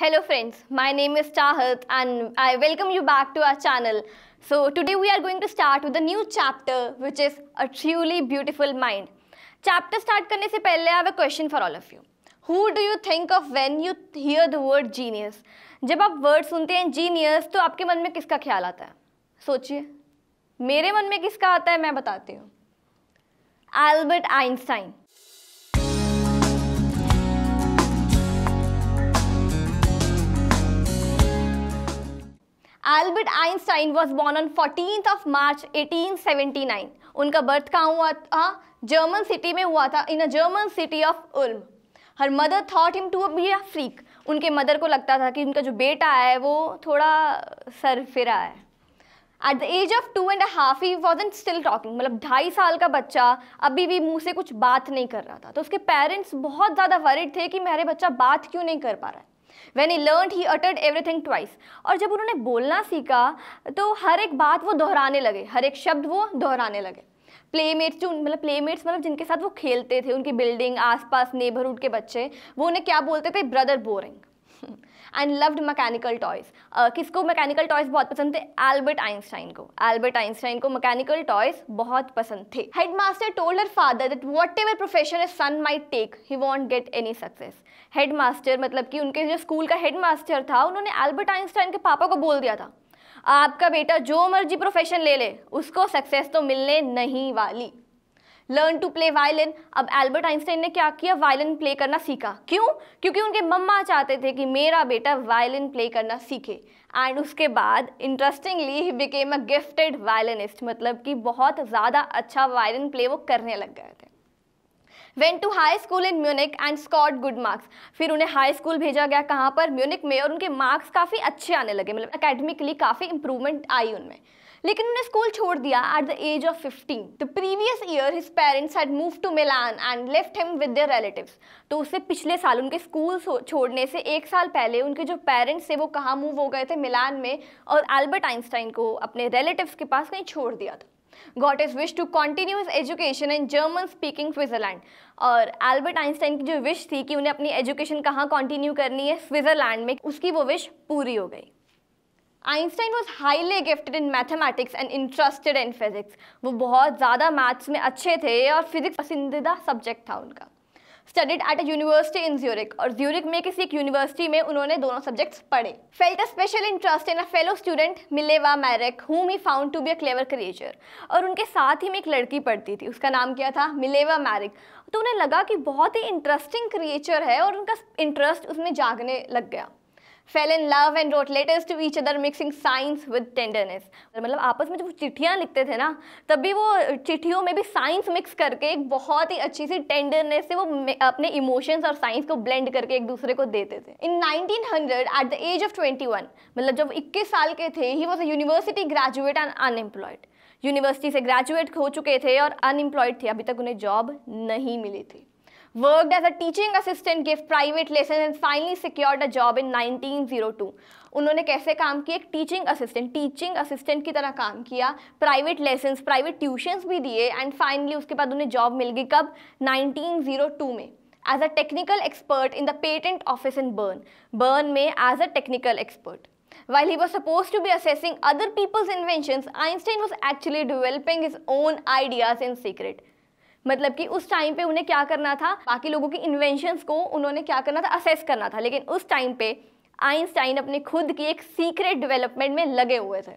Hello friends, my name is Tahit and I welcome you back to our channel. So today we are going to start with a new chapter which is A Truly Beautiful Mind. Chapter start करने से पहले I have a question for all of you. Who do you think of when you hear the word genius? जब आप word सुनते हैं genius तो आपके मन में किसका ख्याल आता है सोचिए मेरे मन में किसका आता है मैं बताती हूँ Albert Einstein Albert Einstein was born on fourteen of March 1879 उनका बर्थ कहाँ हुआ था जर्मन सिटी में हुआ था in a German city of Ulm her mother thought him to be a freak उनके मदर को लगता था कि उनका जो बेटा है वो थोड़ा सर फिरा है at the age of two and half he was and still talking मतलब ढाई साल का बच्चा अभी भी मुँह से कुछ बात नहीं कर रहा था तो उसके पेरेंट्स बहुत ज़्यादा वरिड थे कि मेरे बच्चा बात क्यों नहीं कर पा रहा है when he learn he uttered everything twice और जब उन्होंने बोलना सीखा तो हर एक बात वो दोहराने लगे हर एक शब्द वो दोहराने लगे प्लेमेट्स जो मतलब प्लेमेट्स मतलब जिनके साथ वो खेलते थे उनकी बिल्डिंग आसपास नेबरहुड के बच्चे वो उन्हें क्या बोलते थे brother boring and loved mechanical toys किसको मैकेनिकल टॉयज़ बहुत पसंद थे एल्बर्ट आइंस्टाइन को एल्बर्ट आइंस्टाइन को मैकेनिकल टॉयज़ बहुत पसंद थे headmaster told her father that whatever profession a son may take he won't get any success headmaster मतलब कि उनके जो स्कूल का हेडमास्टर था उन्होंने एल्बर्ट आइंस्टाइन के पापा को बोल दिया था आपका बेटा जो मर्जी प्रोफेशन ले ले उसको सक्सेस तो मिलने नहीं वाली लर्न टू प्ले वायलिन अब एल्बर्ट आइंस्टाइन ने क्या किया वायलिन प्ले करना सीखा क्यों क्योंकि उनके मम्मा चाहते थे कि मेरा बेटा वायलिन प्ले करना सीखे एंड उसके बाद interestingly he became a gifted violinist मतलब कि बहुत ज़्यादा अच्छा वायलिन प्ले वो करने लग गए थे went to high school in Munich and scored good marks फिर उन्हें हाई स्कूल भेजा गया कहाँ पर म्यूनिक में और उनके मार्क्स काफ़ी अच्छे आने लगे मतलब अकेडमिकली काफ़ी इंप्रूवमेंट आई उनमें लेकिन उन्हें स्कूल छोड़ दिया at the age of fifteen the previous year his parents had move to Milan and left him with their relatives तो उससे पिछले साल उनके स्कूल छोड़ने से एक साल पहले उनके जो पेरेंट्स थे वो कहाँ मूव हो गए थे मिलान में और एल्बर्ट आइंस्टाइन को अपने रिलेटिव्स के पास कहीं छोड़ दिया था got his wish to continue his education in German speaking Switzerland और एल्बर्ट आइंस्टाइन की जो विश थी कि उन्हें अपनी एजुकेशन कहाँ कंटिन्यू करनी है स्विट्जरलैंड में उसकी वो विश पूरी हो गई Einstein was highly gifted in mathematics and interested in physics वो बहुत ज़्यादा मैथ्स में अच्छे थे और फिजिक्स पसंदीदा सब्जेक्ट था उनका studied at a university in Zurich और ज्यूरिक में किसी एक यूनिवर्सिटी में उन्होंने दोनों सब्जेक्ट्स पढ़े felt a special interest in a fellow student Mileva Maric whom he found to be a clever creature और उनके साथ ही में एक लड़की पढ़ती थी उसका नाम क्या था मिलेवा मैरिक तो उन्हें लगा कि बहुत ही इंटरेस्टिंग क्रिएचर है और उनका इंटरेस्ट उसमें जागने लग गया fell in love and wrote letters to each other mixing science with tenderness मतलब आपस में जब चिट्ठियाँ लिखते थे ना तब भी वो चिट्ठियों में भी साइंस मिक्स करके एक बहुत ही अच्छी सी टेंडरनेस से वो अपने इमोशंस और साइंस को ब्लेंड करके एक दूसरे को देते थे in 1900 at the age of 21 मतलब जब 21 साल के थे he was a university graduate and unemployed university से ग्रेजुएट हो चुके थे और अनएम्प्लॉयड थे अभी तक उन्हें जॉब नहीं मिली थी worked as a teaching assistant, gave private lessons and finally secured a job in 1902. उन्होंने कैसे काम किया एक टीचिंग असिस्टेंट टीचिंग असिस्टेंट की तरह काम किया प्राइवेट लेसन्स प्राइवेट ट्यूशन्स भी दिए एंड फाइनली उसके बाद उन्हें जॉब मिल गई कब 1902 में as a technical expert in the patent office in Bern Bern में as a technical expert While he was supposed to be assessing other people's inventions, Einstein was actually developing his own ideas in secret. मतलब कि उस time पे उन्हें क्या करना था बाकी लोगों की इन्वेंशंस को उन्होंने क्या करना था असेस करना था लेकिन उस टाइम पे आइंस्टाइन अपने खुद की एक सीक्रेट डेवलपमेंट में लगे हुए थे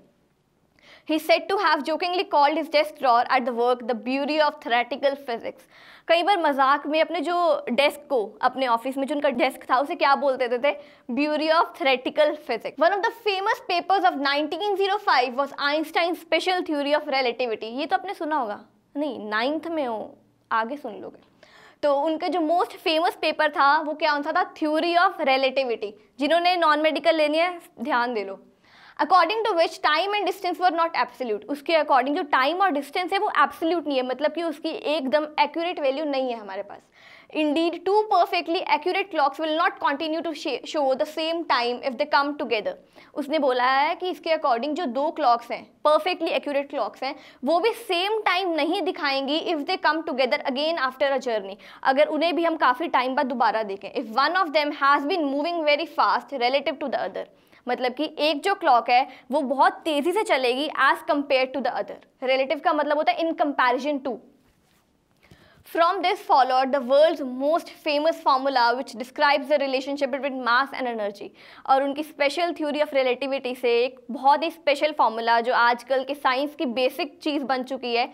he set to have jokingly called his desk drawer at the work the bureau of theoretical physics कई बार मजाक में अपने जो डेस्क को अपने ऑफिस में जो उनका डेस्क था उसे क्या बोलते थे थे bureau of theoretical physics one of the famous papers of 1905 was Einstein special theory of relativity ये तो आपने सुना होगा नहीं नाइन्थ में हो आगे सुन लोगे तो उनका जो मोस्ट फेमस पेपर था वो क्या सा था थ्योरी ऑफ रिलेटिविटी जिन्होंने नॉन मेडिकल लेनी है ध्यान दे लो according to which time and distance were not absolute उसके अकॉर्डिंग जो टाइम और डिस्टेंस है वो एब्सोल्यूट नहीं है मतलब कि उसकी एकदम एक्यूरेट वैल्यू नहीं है हमारे पास indeed two perfectly accurate clocks will not continue to show the same time if they come together. उसने बोला है कि इसके अकॉर्डिंग जो दो क्लॉक्स हैं परफेक्टली एक्यूरेट क्लॉक्स हैं वो भी सेम टाइम नहीं दिखाएंगी if they come together again after a journey अगर उन्हें भी हम काफ़ी टाइम बाद दोबारा देखें if one of them has been moving very fast relative to the other मतलब कि एक जो क्लॉक है वो बहुत तेजी से चलेगी as compare to the other relative का मतलब होता है in comparison to from this follow the world most famous formula which describes the relationship between mass and energy और उनकी स्पेशल थ्योरी ऑफ रिलेटिविटी से एक बहुत ही स्पेशल फार्मूला जो आजकल के साइंस की बेसिक चीज़ बन चुकी है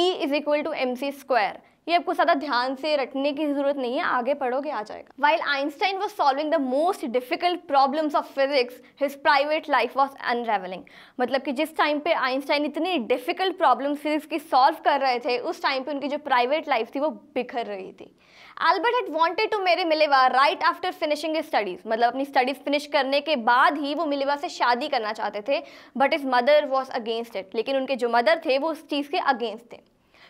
E is equal to M C square ये आपको ज़्यादा ध्यान से रटने की ज़रूरत नहीं है आगे पढ़ोगे आ जाएगा while Einstein was solving the most difficult problems of physics his private life was unraveling मतलब कि जिस टाइम पे आइंस्टाइन इतनी डिफिकल्ट प्रॉब्लम फिजिक्स की सॉल्व कर रहे थे उस टाइम पे उनकी जो प्राइवेट लाइफ थी वो बिखर रही थी Albert had wanted to marry Mileva right after finishing studies मतलब अपनी स्टडीज फिनिश करने के बाद ही वो मिलेवा से शादी करना चाहते थे but his mother was against it लेकिन उनके जो मदर थे वो उस चीज़ के अगेंस्ट थे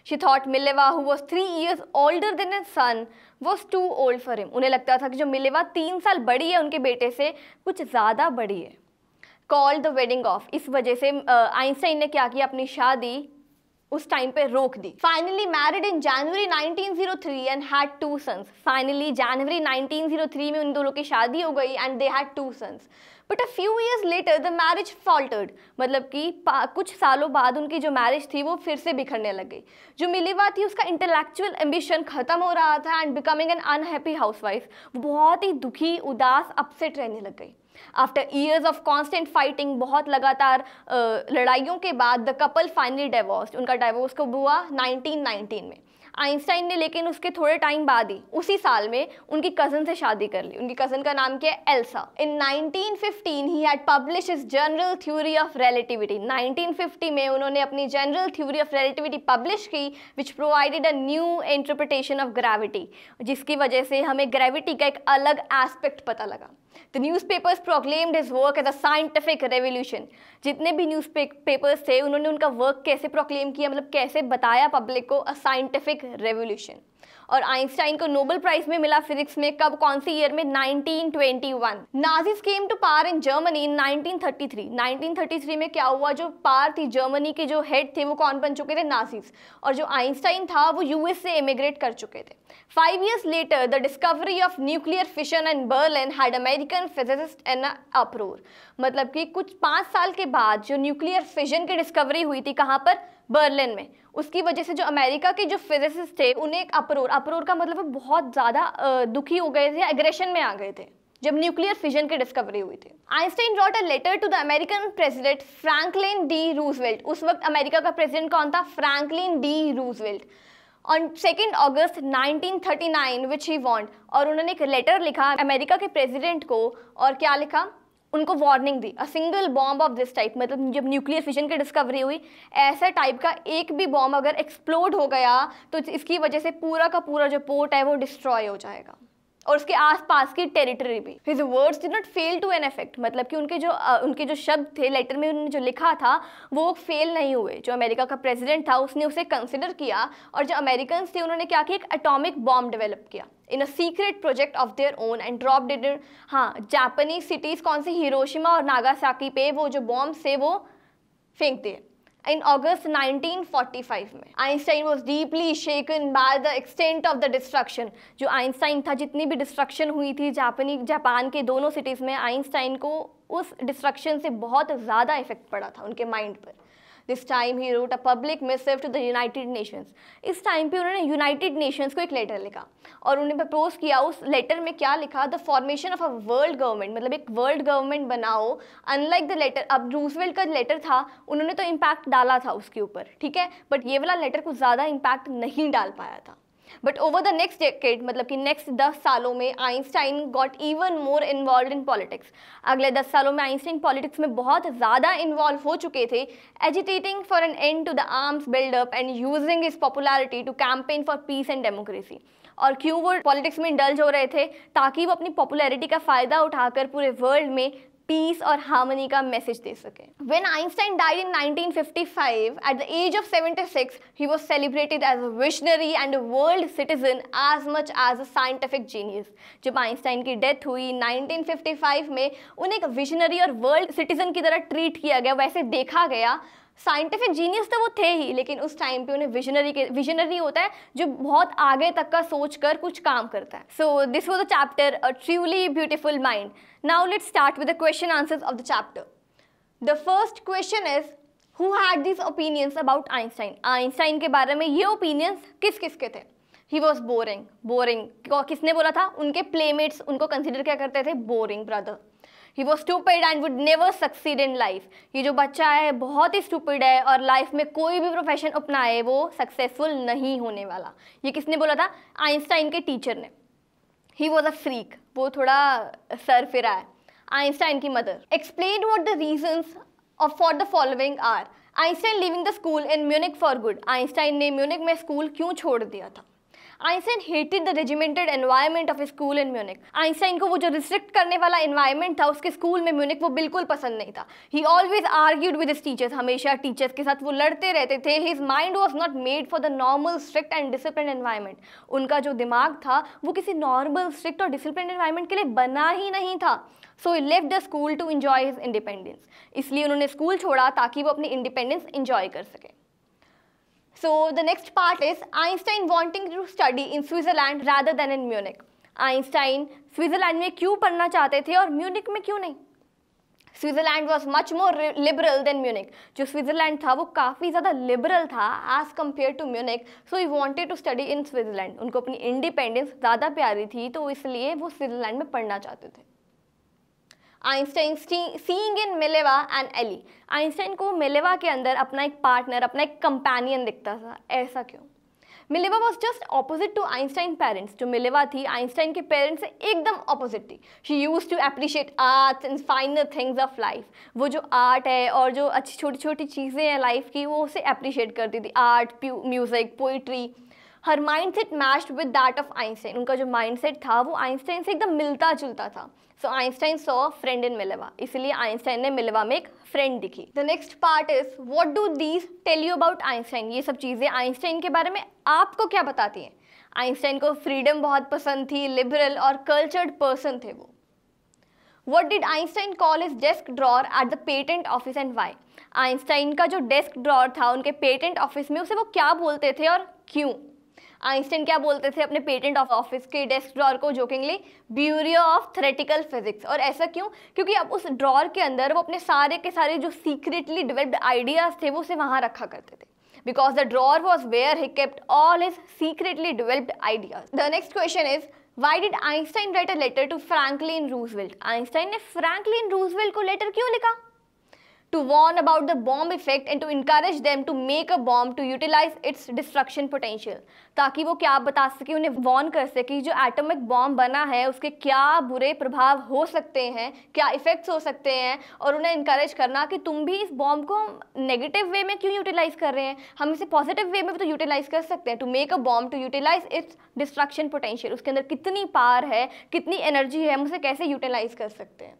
she thought Mileva who was three years older than his son was too old for him उन्हें लगता था कि जो मिलेवा तीन साल बड़ी है उनके बेटे से कुछ ज़्यादा बड़ी है called the wedding off इस वजह से आइंस्टाइन ने क्या किया अपनी शादी उस टाइम पे रोक दी finally married in January 1903 and had two sons finally जनवरी 1903 में उन दोनों की शादी हो गई and they had two sons but a few years later the marriage faltered मतलब कि कुछ सालों बाद उनकी जो मैरिज थी वो फिर से बिखरने लग गई जो मिली बात थी उसका इंटेलेक्चुअल एम्बिशन खत्म हो रहा था and becoming an unhappy housewife बहुत ही दुखी उदास अपसेट रहने लग गई after years of constant fighting बहुत लगातार लड़ाइयों के बाद द कपल फाइनली डाइवोर्स उनका डाइवोर्स कब हुआ 1919 में आइंस्टाइन ने लेकिन उसके थोड़े टाइम बाद ही उसी साल में उनकी कज़न से शादी कर ली उनकी कज़न का नाम क्या है Elsa in 1915 he had publish his general theory of relativity 1950 में उन्होंने अपनी general theory of relativity publish की which provided a new interpretation of gravity जिसकी वजह से हमें ग्रेविटी का एक अलग एस्पेक्ट पता लगा the newspapers proclaimed his work as a scientific revolution जितने भी न्यूज़ पेपर्स थे उन्होंने उनका वर्क कैसे प्रोक्लेम किया मतलब कैसे बताया पब्लिक को अ साइंटिफिक रेवोल्यूशन और आइंस्टाइन को नोबेल प्राइज में मिला फिजिक्स में कब कौन सी ईयर में 1921 Nazis came to power in Germany in 1933 1933 में क्या हुआ जो पार थी जर्मनी के जो हेड थे वो कौन बन चुके थे नाजिस और जो आइंस्टाइन था वो यूएस से इमिग्रेट कर चुके थे five years later the discovery of nuclear fission and Berlin had American physicist an uproar मतलब कि कुछ पाँच साल के बाद जो न्यूक्लियर फिजन की डिस्कवरी हुई थी कहाँ पर बर्लिन में उसकी वजह से जो अमेरिका के जो फिजिसिस्ट थे उन्हें एक अप्रोर अप्रोर का मतलब बहुत ज़्यादा दुखी हो गए थे एग्रेशन में आ गए थे जब न्यूक्लियर फिजन की डिस्कवरी हुई थी Einstein wrote a letter to the American president Franklin D Roosevelt उस वक्त अमेरिका का प्रेसिडेंट कौन था Franklin D Roosevelt on second August 1939 which he want और उन्होंने एक लेटर लिखा अमेरिका के प्रेसिडेंट को और क्या लिखा उनको वार्निंग दी a single bomb of this type मतलब जब न्यूक्लियर फिशन की डिस्कवरी हुई ऐसे टाइप का एक भी बॉम्ब अगर एक्सप्लोड हो गया तो इसकी वजह से पूरा का पूरा जो पोर्ट है वो डिस्ट्रॉय हो जाएगा और उसके आसपास की टेरिटरी भी his words did not fail to an effect मतलब कि उनके जो आ, उनके जो शब्द थे लेटर में उन्होंने जो लिखा था वो फेल नहीं हुए जो अमेरिका का प्रेसिडेंट था उसने उसे कंसिडर किया और जो अमेरिकन थे उन्होंने क्या किया एक अटोमिक बॉम्ब डेवलप किया in a secret project of their own and drop did हाँ जापानीज सिटीज़ कौन सी हिरोशिमा और नागासाकी पे वो जो बॉम्ब थे वो फेंक दिए in August 1945 में Einstein was deeply shaken by the extent of the destruction जो आइंस्टाइन था जितनी भी डिस्ट्रक्शन हुई थी जापानी जापान के दोनों सिटीज़ में आइंस्टाइन को उस डिस्ट्रक्शन से बहुत ज़्यादा इफेक्ट पड़ा था उनके माइंड पर this time he wrote a public missive to the United Nations इस टाइम पे उन्होंने यूनाइटेड नेशंस को एक लेटर लिखा और उन्हें प्रपोज किया उस लेटर में क्या लिखा the formation of a world government मतलब एक वर्ल्ड गवर्नमेंट बनाओ अनलाइक द लेटर अब रूजवेल का लेटर था उन्होंने तो इम्पैक्ट डाला था उसके ऊपर ठीक है बट ये वाला लेटर कुछ ज़्यादा इम्पैक्ट नहीं डाल पाया था but over the next decade मतलब कि नेक्स्ट दस सालों में Einstein got even more involve in politics अगले दस सालों में आइंस्टाइन पॉलिटिक्स में बहुत ज़्यादा इन्वॉल्व हो चुके थे agitating for an end to the arms buildup and using his popularity to campaign for peace and democracy और क्यों वो पॉलिटिक्स में इंडल्ज हो रहे थे ताकि वो अपनी पॉपुलैरिटी का फ़ायदा उठाकर पूरे वर्ल्ड में पीस और हार्मनी का मैसेज दे सके when Einstein died in 1955 at the age of 76 he was celebrated as a visionary and a world citizen as much as a scientific genius जब आइंस्टाइन की डेथ हुई 1955 में उन्हें एक विशनरी और वर्ल्ड सिटीजन की तरह ट्रीट किया गया वैसे देखा गया साइंटिफिक जीनियस तो वो थे ही लेकिन उस टाइम पे उन्हें विजनरी के विजनरी होता है जो बहुत आगे तक का सोच कर कुछ काम करता है so this was the chapter a truly beautiful mind now let start with the question answers of the chapter the first question is who had this opinions about Einstein Einstein के बारे में ये ओपिनियंस किस किस के थे he was boring boring किसने बोला था उनके प्लेमेट्स उनको कंसिडर क्या करते थे बोरिंग ब्रदर ही वो stupid and would never succeed in life ये जो बच्चा है बहुत ही स्टूपिड है और लाइफ में कोई भी प्रोफेशन अपनाए वो सक्सेसफुल नहीं होने वाला ये किसने बोला था आइंस्टाइन के टीचर ने ही वॉज अ फ्रीक वो थोड़ा सर फिरा है आइंस्टाइन की mother explain what the reasons of for the following are Einstein leaving the school in Munich for good Einstein ने म्यूनिक में स्कूल क्यों छोड़ दिया था Einstein hated the regimented environment of school in Munich Einstein को वो जो restrict करने वाला एनवायरमेंट था उसके स्कूल में म्यूनिक वो बिल्कुल पसंद नहीं था he always argued with teachers हमेशा टीचर्स के साथ वो लड़ते रहते थे his mind was not made for the normal strict and discipline environment उनका जो दिमाग था वो किसी नॉर्मल स्ट्रिक्ट और डिसिप्लिन एनवायरमेंट के लिए बना ही नहीं था so he left the school to enjoy his independence इसलिए उन्होंने स्कूल छोड़ा ताकि वो अपनी इंडिपेंडेंस इंजॉय कर सकें So the next part is Einstein wanting to study in Switzerland rather than in Munich. Einstein Switzerland में क्यों पढ़ना चाहते थे और Munich में क्यों नहीं Switzerland was much more liberal than Munich जो स्विट्ज़रलैंड था वो काफ़ी ज़्यादा लिबरल था as compare to Munich so you wanted to study in Switzerland उनको अपनी इंडिपेंडेंस ज़्यादा प्यारी थी तो इसलिए वो स्विट्ज़रलैंड में पढ़ना चाहते थे Einstein seeing in Mileva and ally Einstein को मिलेवा के अंदर अपना एक पार्टनर अपना एक कंपेनियन दिखता था ऐसा क्यों Mileva was just opposite to Einstein parents जो मिलेवा थी आइंस्टाइन के पेरेंट्स से एकदम ऑपोजिट थी she use to appreciate arts and finer things of life वो जो आर्ट है और जो अच्छी छोटी छोटी चीज़ें हैं लाइफ की वो उसे अप्रिशिएट करती थी art music poetry her mind set matched with that of Einstein उनका जो माइंड सेट था वो आइंस्टाइन से एकदम मिलता जुलता था so Einstein saw friend in Mileva इसलिए आइंस्टाइन ने मिलेवा में एक फ्रेंड दिखी the next part is what do these tell you about Einstein ये सब चीज़ें आइंस्टाइन के बारे में आपको क्या बताती हैं आइंस्टाइन को फ्रीडम बहुत पसंद थी लिबरल और कल्चर्ड पर्सन थे वो what did Einstein call his desk drawer at the patent office and why Einstein का जो डेस्क ड्रॉर था उनके पेटेंट ऑफिस में उसे वो क्या बोलते थे और क्यों आइंस्टीन क्या बोलते थे अपने पेटेंट ऑफ ऑफिस के डेस्क ड्रॉर को jokingly bureau of theoretical physics और ऐसा क्यों क्योंकि अब उस ड्रॉर के अंदर वो अपने सारे के सारे जो सीक्रेटली डिवेल्प आइडियाज थे वो उसे वहाँ रखा करते थे because the drawer was where he kept all his secretly developed ideas the next question is why did Einstein write a letter to Franklin Roosevelt Einstein ने फ्रैंकलिन रूजवेल्ट को letter क्यों लिखा to warn about the bomb effect and to encourage them to make a bomb to utilize its destruction potential ताकि वो क्या बता सके उन्हें वार्न कर सके जो एटमिक बॉम्ब बना है उसके क्या बुरे प्रभाव हो सकते हैं क्या इफेक्ट्स हो सकते हैं और उन्हें इंकरेज करना कि तुम भी इस बॉम्ब को नेगेटिव वे में क्यों यूटिलाइज कर रहे हैं हम इसे पॉजिटिव वे में भी तो यूटिलाइज कर सकते हैं to make a bomb to utilise its destruction potential उसके अंदर कितनी पार है कितनी एनर्जी है हम उसे कैसे यूटिलाइज कर सकते हैं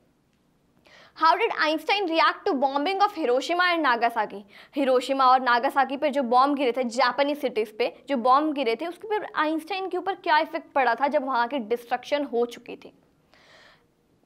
how did Einstein react to bombing of Hiroshima and Nagasaki Hiroshima और नागासाकी पर जो बॉम्ब गिरे थे जापानीज सिटीज़ पे जो बॉम्ब गिरे थे उसके पर आइंस्टाइन के ऊपर क्या इफेक्ट पड़ा था जब वहाँ की डिस्ट्रक्शन हो चुकी थी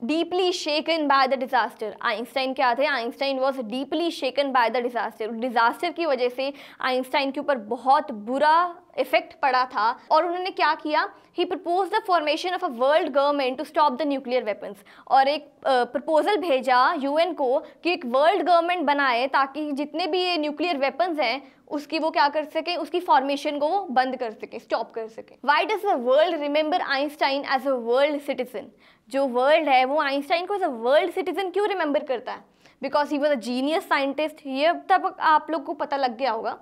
deeply shaken by the disaster Einstein क्या थे Einstein was deeply shaken by the disaster disaster की वजह से आइंस्टाइन के ऊपर बहुत बुरा इफेक्ट पड़ा था और उन्होंने क्या किया he propose the formation of a world government to stop the nuclear weapons और एक प्रपोजल भेजा यू एन को कि एक वर्ल्ड गवर्नमेंट बनाए ताकि जितने भी ये न्यूक्लियर वेपन्स हैं उसकी वो क्या कर सकें उसकी फॉर्मेशन को वो बंद कर सकें स्टॉप कर सकें why does the world remember Einstein as a world citizen जो वर्ल्ड है वो आइंस्टाइन को एज अ वर्ल्ड सिटीजन क्यों रिमेंबर करता है because he was a genius scientist ये अब तक आप लोग को पता लग गया होगा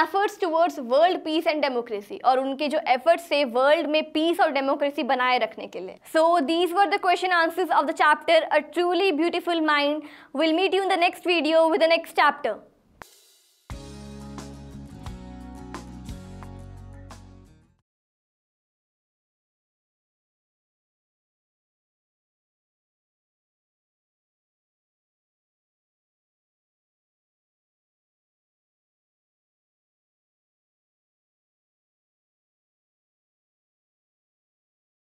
efforts towards world peace and democracy और उनके जो एफर्ट्स थे वर्ल्ड में पीस और डेमोक्रेसी बनाए रखने के लिए so these were the question answers of the chapter a truly beautiful mind will meet you in the next video with the next chapter